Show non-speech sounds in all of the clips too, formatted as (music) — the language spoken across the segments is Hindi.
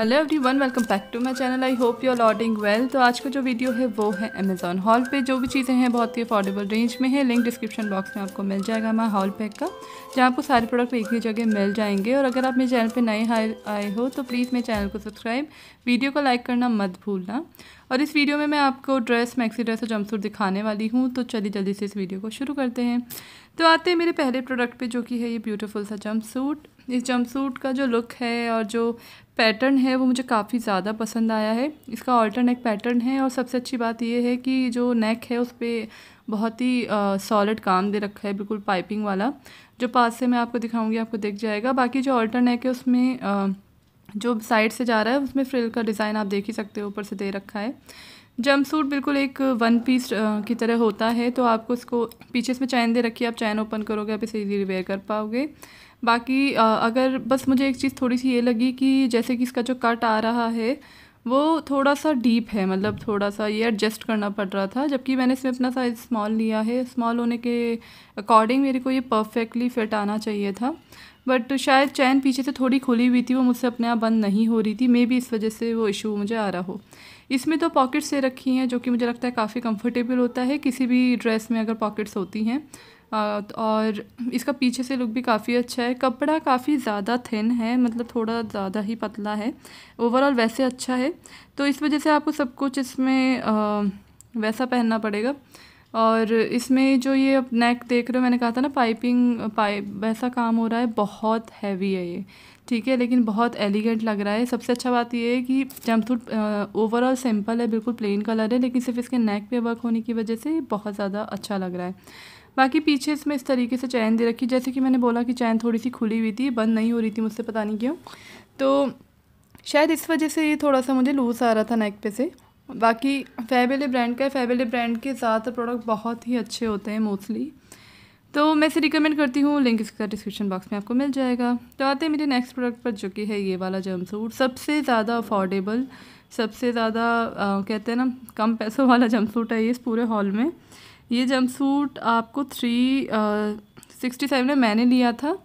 hello everyone welcome back to my channel I hope you are loading well तो आज का जो वीडियो है वो है अमेज़ॉन हॉल पे जो भी चीज़ें हैं बहुत ही अफोर्डेबल रेंज में है लिंक डिस्क्रिप्शन बॉक्स में आपको मिल जाएगा हमारा हॉल पैक का जहाँ आपको सारे प्रोडक्ट एक ही जगह मिल जाएंगे और अगर आप मेरे चैनल पे नए आए हो तो प्लीज़ मेरे चैनल को सब्सक्राइब वीडियो को लाइक करना मत भूलना और इस वीडियो में मैं आपको ड्रेस मैक्सी ड्रेस और जम्पसूट दिखाने वाली हूँ तो चलिए जल्दी से इस वीडियो को शुरू करते हैं तो आते हैं मेरे पहले प्रोडक्ट पे जो कि है ये ब्यूटीफुल सा जम्प सूट इस जंपसूट का जो लुक है और जो पैटर्न है वो मुझे काफ़ी ज़्यादा पसंद आया है इसका ऑल्टरनेक पैटर्न है और सबसे अच्छी बात ये है कि जो नेक है उस पर बहुत ही सॉलिड काम दे रखा है बिल्कुल पाइपिंग वाला जो पास से मैं आपको दिखाऊंगी आपको दिख जाएगा बाकी जो ऑल्टरनेक है उसमें आ, जो साइड से जा रहा है उसमें फ्रिल का डिज़ाइन आप देख ही सकते हो ऊपर से दे रखा है जंप सूट बिल्कुल एक वन पीस की तरह होता है तो आपको उसको पीछे इसमें चैन दे रखिए आप चैन ओपन करोगे आप इसे रिवेयर वेयर कर पाओगे बाकी अगर बस मुझे एक चीज़ थोड़ी सी ये लगी कि जैसे कि इसका जो कट आ रहा है वो थोड़ा सा डीप है मतलब थोड़ा सा ये एडजस्ट करना पड़ रहा था जबकि मैंने इसमें अपना साइज़ स्मॉल लिया है स्मॉल होने के अकॉर्डिंग मेरे को ये परफेक्टली फिट आना चाहिए था बट शायद चैन पीछे से थोड़ी खुली हुई थी वो मुझसे अपने आप बंद नहीं हो रही थी मे भी इस वजह से वो इशू मुझे आ रहा हो इसमें तो पॉकेट्स से रखी हैं जो कि मुझे लगता है काफ़ी कंफर्टेबल होता है किसी भी ड्रेस में अगर पॉकेट्स होती हैं और इसका पीछे से लुक भी काफ़ी अच्छा है कपड़ा काफ़ी ज़्यादा थिन है मतलब थोड़ा ज़्यादा ही पतला है ओवरऑल वैसे अच्छा है तो इस वजह से आपको सब कुछ इसमें वैसा पहनना पड़ेगा और इसमें जो ये अब नेक देख रहे हो मैंने कहा था ना पाइपिंग पाइप वैसा काम हो रहा है बहुत हैवी है ये ठीक है लेकिन बहुत एलिगेंट लग रहा है सबसे अच्छा बात ये है कि सूट ओवरऑल सिंपल है बिल्कुल प्लेन कलर है लेकिन सिर्फ इसके नेक पे वर्क होने की वजह से बहुत ज़्यादा अच्छा लग रहा है बाकी पीछे इसमें इस तरीके से चैन दे रखी जैसे कि मैंने बोला कि चैन थोड़ी सी खुली हुई थी बंद नहीं हो रही थी मुझसे पता नहीं क्यों तो शायद इस वजह से ये थोड़ा सा मुझे लूज़ आ रहा था नेक पे से बाकी फैबेली ब्रांड का है ब्रांड के ज़्यादातर प्रोडक्ट बहुत ही अच्छे होते हैं मोस्टली तो मैं इसे रिकमेंड करती हूँ लिंक इसका डिस्क्रिप्शन बॉक्स में आपको मिल जाएगा तो आते हैं मेरे नेक्स्ट प्रोडक्ट पर जो कि है ये वाला जर्म सूट सबसे ज़्यादा अफोर्डेबल सबसे ज़्यादा कहते हैं ना कम पैसों (laughs) वाला जम सूट है ये इस पूरे हॉल में ये जम सूट आपको थ्री सिक्सटी सेवन में मैंने लिया था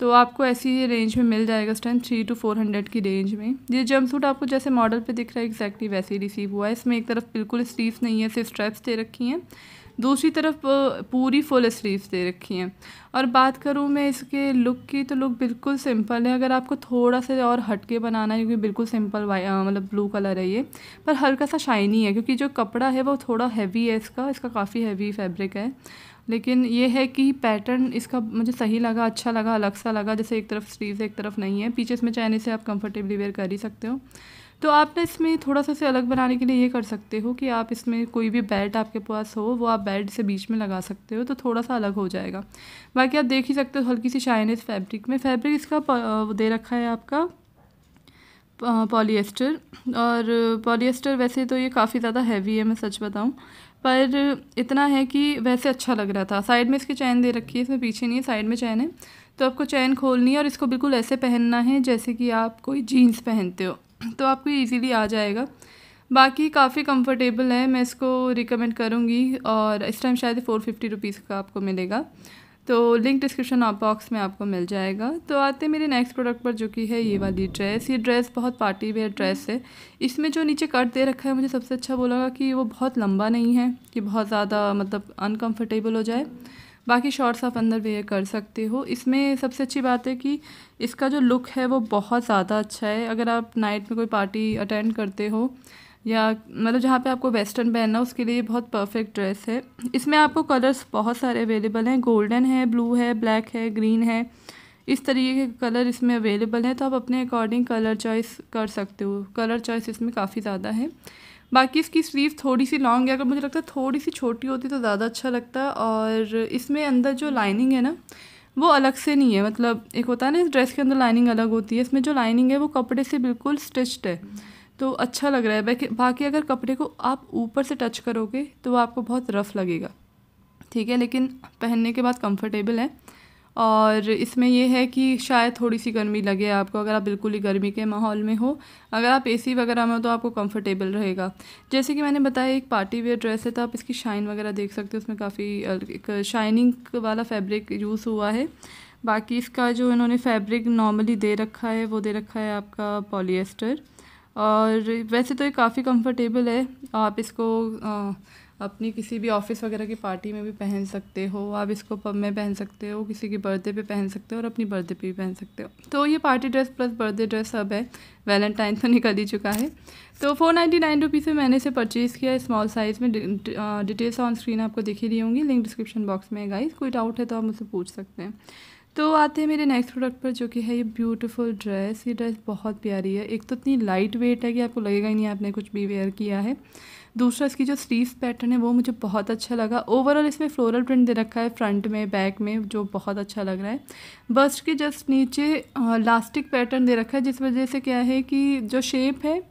तो आपको ऐसी ही रेंज में मिल जाएगा इस time three two four hundred की रेंज में ये जंप सूट आपको जैसे मॉडल पे दिख रहा है एक्जैक्टली वैसे ही रिसीव हुआ है इसमें एक तरफ बिल्कुल स्लीव नहीं है सिर्फ स्ट्रेप्स दे रखी हैं दूसरी तरफ पूरी फुल स्लीव्स दे रखी हैं और बात करूँ मैं इसके लुक की तो लुक बिल्कुल सिंपल है अगर आपको थोड़ा सा और हटके बनाना है क्योंकि बिल्कुल सिंपल मतलब ब्लू कलर है ये पर हल्का सा शाइनी है क्योंकि जो कपड़ा है वो थोड़ा हैवी है इसका इसका काफ़ी हैवी फैब्रिक है लेकिन ये है कि पैटर्न इसका मुझे सही लगा अच्छा लगा अलग सा लगा जैसे एक तरफ स्लीव एक तरफ नहीं है पीछे इसमें चाइनीज से आप कंफर्टेबली वेयर कर ही सकते हो तो आप ना इसमें थोड़ा सा से अलग बनाने के लिए ये कर सकते हो कि आप इसमें कोई भी बेल्ट आपके पास हो वो आप बेल्ट से बीच में लगा सकते हो तो थोड़ा सा अलग हो जाएगा बाकी आप देख ही सकते हो हल्की सी शाइनेस फैब्रिक में फैब्रिक इसका दे रखा है आपका पॉलीस्टर और पॉलीएस्टर वैसे तो ये काफ़ी ज़्यादा हैवी है मैं सच बताऊँ पर इतना है कि वैसे अच्छा लग रहा था साइड में इसकी चैन दे रखी है इसमें पीछे नहीं है साइड में चैन है तो आपको चैन खोलनी है और इसको बिल्कुल ऐसे पहनना है जैसे कि आप कोई जीन्स पहनते हो तो आपको ईजीली आ जाएगा बाकी काफ़ी कंफर्टेबल है मैं इसको रिकमेंड करूँगी और इस टाइम शायद फ़ोर फिफ्टी रुपीज़ का आपको मिलेगा तो लिंक डिस्क्रिप्शन बॉक्स में आपको मिल जाएगा तो आते मेरे नेक्स्ट प्रोडक्ट पर जो कि है ये वाली ड्रेस ये ड्रेस बहुत पार्टी वेयर ड्रेस है इसमें जो नीचे कट दे रखा है मुझे सबसे अच्छा वो कि वो बहुत लंबा नहीं है कि बहुत ज़्यादा मतलब अनकम्फर्टेबल हो जाए बाकी शॉर्ट्स आप अंदर वेयर कर सकते हो इसमें सबसे अच्छी बात है कि इसका जो लुक है वो बहुत ज़्यादा अच्छा है अगर आप नाइट में कोई पार्टी अटेंड करते हो या मतलब जहाँ पे आपको वेस्टर्न पहनना उसके लिए बहुत परफेक्ट ड्रेस है इसमें आपको कलर्स बहुत सारे अवेलेबल हैं गोल्डन है ब्लू है ब्लैक है ग्रीन है इस तरीके के कलर इसमें अवेलेबल हैं तो आप अपने अकॉर्डिंग कलर चॉइस कर सकते हो कलर चॉइस इसमें काफ़ी ज़्यादा है बाकी इसकी स्लीव थोड़ी सी लॉन्ग है अगर मुझे लगता है थोड़ी सी छोटी होती तो ज़्यादा अच्छा लगता और इसमें अंदर जो लाइनिंग है ना वो अलग से नहीं है मतलब एक होता है ना इस ड्रेस के अंदर लाइनिंग अलग होती है इसमें जो लाइनिंग है वो कपड़े से बिल्कुल स्टिच्ड है तो अच्छा लग रहा है बाकी अगर कपड़े को आप ऊपर से टच करोगे तो वो आपको बहुत रफ़ लगेगा ठीक है लेकिन पहनने के बाद कंफर्टेबल है और इसमें यह है कि शायद थोड़ी सी गर्मी लगे आपको अगर आप बिल्कुल ही गर्मी के माहौल में हो अगर आप एसी वगैरह में हो तो आपको कंफर्टेबल रहेगा जैसे कि मैंने बताया एक पार्टी वेयर ड्रेस है तो आप इसकी शाइन वगैरह देख सकते हो उसमें काफ़ी एक शाइनिंग वाला फैब्रिक यूज़ हुआ है बाकी इसका जो इन्होंने फैब्रिक नॉर्मली दे रखा है वो दे रखा है आपका पॉलीस्टर और वैसे तो ये काफ़ी कंफर्टेबल है आप इसको आ, अपनी किसी भी ऑफिस वगैरह की पार्टी में भी पहन सकते हो आप इसको पब में पहन सकते हो किसी की बर्थडे पे पहन सकते हो और अपनी बर्थडे पे भी पहन सकते हो तो ये party dress plus birthday dress सब है वैलेंटाइन तो निकल ही चुका है तो फोर नाइन्टी नाइन रुपीज़ में मैंने इसे परचेज़ किया स्मॉल साइज़ में डिटेल्स ऑन स्क्रीन आपको दिखी दी होंगी लिंक डिस्क्रिप्शन बॉक्स में गाइज कोई डाउट है तो आप मुझसे पूछ सकते हैं तो आते हैं मेरे नेक्स्ट प्रोडक्ट पर जो कि है ये ब्यूटीफुल ड्रेस ये ड्रेस बहुत प्यारी है एक तो इतनी लाइट वेट है कि आपको लगेगा ही नहीं आपने कुछ भी वेयर किया है दूसरा इसकी जो स्लीव्स पैटर्न है वो मुझे बहुत अच्छा लगा ओवरऑल इसमें फ्लोरल प्रिंट दे रखा है फ्रंट में बैक में जो बहुत अच्छा लग रहा है बस्ट के जस्ट नीचे लास्टिक पैटर्न दे रखा है जिस वजह से क्या है कि जो शेप है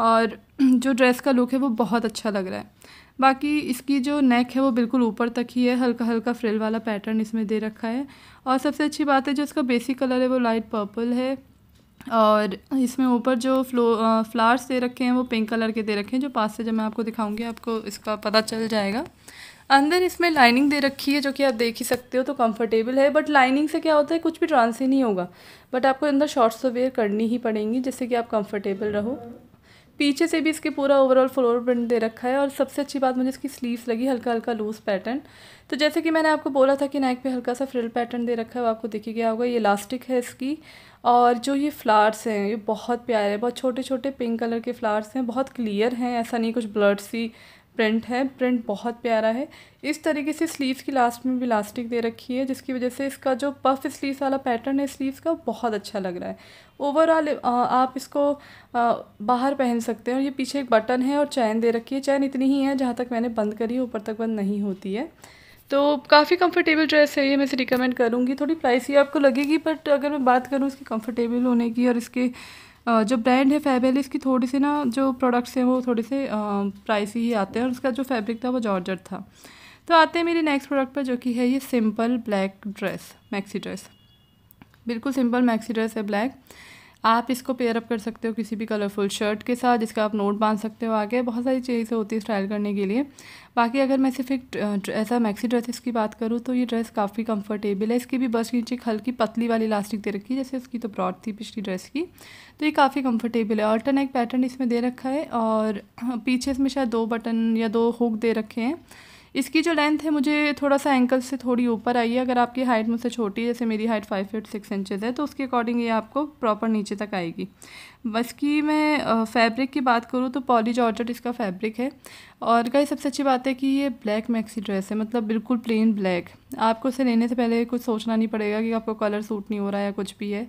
और (clears throat) जो ड्रेस का लुक है वो बहुत अच्छा लग रहा है बाकी इसकी जो नेक है वो बिल्कुल ऊपर तक ही है हल्का हल्का फ्रिल वाला पैटर्न इसमें दे रखा है और सबसे अच्छी बात है जो इसका बेसिक कलर है वो लाइट पर्पल है और इसमें ऊपर जो फ्लो फ्लावर्स दे रखे हैं वो पिंक कलर के दे रखे हैं जो पास से जब मैं आपको दिखाऊंगी आपको इसका पता चल जाएगा अंदर इसमें लाइनिंग दे रखी है जो कि आप देख ही सकते हो तो कंफर्टेबल है बट लाइनिंग से क्या होता है कुछ भी ट्रांसी नहीं होगा बट आपको अंदर शॉर्ट्स तो वेयर करनी ही पड़ेंगी जिससे कि आप कंफर्टेबल रहो पीछे से भी इसके पूरा ओवरऑल फ्लोर प्रिंट दे रखा है और सबसे अच्छी बात मुझे इसकी स्लीव्स लगी हल्का हल्का लूज पैटर्न तो जैसे कि मैंने आपको बोला था कि नेक पे हल्का सा फ्रिल पैटर्न दे रखा है वो आपको देखी गया होगा ये इलास्टिक है इसकी और जो ये फ्लावर्स हैं ये बहुत प्यारे हैं बहुत छोटे छोटे पिंक कलर के फ्लावर्स हैं बहुत क्लियर हैं ऐसा नहीं कुछ ब्लर्ड सी प्रिंट है प्रिंट बहुत प्यारा है इस तरीके से स्लीव्स की लास्ट में भी लास्टिक दे रखी है जिसकी वजह से इसका जो पफ स्लीव्स वाला पैटर्न है स्लीव्स का बहुत अच्छा लग रहा है ओवरऑल आप इसको आ, बाहर पहन सकते हैं और ये पीछे एक बटन है और चैन दे रखी है चैन इतनी ही है जहाँ तक मैंने बंद करी है ऊपर तक बंद नहीं होती है तो काफ़ी कंफर्टेबल ड्रेस है ये मैं इसे रिकमेंड करूँगी थोड़ी प्राइस ही आपको लगेगी बट अगर मैं बात करूँ इसकी कंफर्टेबल होने की और इसके जो ब्रांड है फैबेल की थोड़ी सी ना जो प्रोडक्ट्स हैं वो थोड़े से प्राइस ही आते हैं और उसका जो फैब्रिक था वो जॉर्जर था तो आते हैं मेरे नेक्स्ट प्रोडक्ट पर जो कि है ये simple black dress maxi dress बिल्कुल सिंपल मैक्सी ड्रेस है ब्लैक आप इसको पेयर अप कर सकते हो किसी भी कलरफुल शर्ट के साथ जिसका आप नोट बांध सकते हो आगे बहुत सारी चीज़ें होती है स्टाइल करने के लिए बाकी अगर मैं सिर्फ एक ऐसा मैक्सी ड्रेसेस की बात करूँ तो ये ड्रेस काफ़ी कंफर्टेबल है इसकी भी बस नीचे एक हल्की पतली वाली इलास्टिक दे रखी है जैसे उसकी तो ब्रॉड थी पिछली ड्रेस की तो ये काफ़ी कंफर्टेबल है ऑल्टन पैटर्न इसमें दे रखा है और पीछे इसमें शायद दो बटन या दो हुक दे रखे हैं इसकी जो लेंथ है मुझे थोड़ा सा एंकल से थोड़ी ऊपर आई है अगर आपकी हाइट मुझसे छोटी जैसे मेरी height five feet six inches है तो उसके अकॉर्डिंग ये आपको प्रॉपर नीचे तक आएगी बस की मैं फैब्रिक की बात करूँ तो पॉली जॉर्जट इसका फैब्रिक है और कहीं सबसे अच्छी बात है कि ये ब्लैक मैक्सी ड्रेस है मतलब बिल्कुल प्लेन ब्लैक आपको इसे लेने से पहले कुछ सोचना नहीं पड़ेगा कि आपको कलर सूट नहीं हो रहा है या कुछ भी है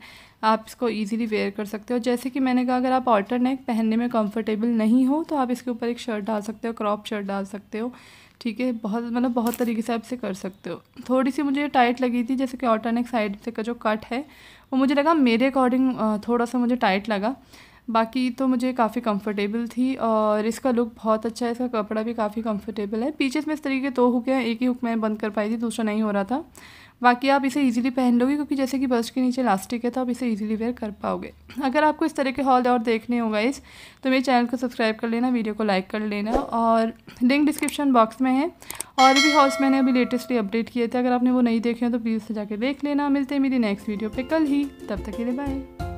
आप इसको इजीली वेयर कर सकते हो जैसे कि मैंने कहा अगर आप ऑल्टरनेक पहनने में कंफर्टेबल नहीं हो तो आप इसके ऊपर एक शर्ट डाल सकते हो क्रॉप शर्ट डाल सकते हो ठीक है बहुत मतलब बहुत तरीके से आप इसे कर सकते हो थोड़ी सी मुझे टाइट लगी थी जैसे कि ऑटोनिक साइड से का जो कट है वो मुझे लगा मेरे अकॉर्डिंग थोड़ा सा मुझे टाइट लगा बाकी तो मुझे काफ़ी कंफर्टेबल थी और इसका लुक बहुत अच्छा है इसका कपड़ा भी काफ़ी कंफर्टेबल है पीछे में इस तरीके दो हुक हैं एक ही हुक मैं बंद कर पाई थी दूसरा नहीं हो रहा था बाकी आप इसे इजीली पहन लोगे क्योंकि जैसे कि बस्ट के नीचे लास्टिक है तो आप इसे इजीली वेयर कर पाओगे अगर आपको इस तरह के हॉल और देखने होगा इस तो मेरे चैनल को सब्सक्राइब कर लेना वीडियो को लाइक कर लेना और लिंक डिस्क्रिप्शन बॉक्स में है और भी हॉल्स मैंने अभी लेटेस्टली अपडेट किए थे अगर आपने वो नहीं देखे हैं तो प्लीज़ से जाके देख लेना मिलते हैं मेरी नेक्स्ट वीडियो पर कल ही तब तक के लिए बाय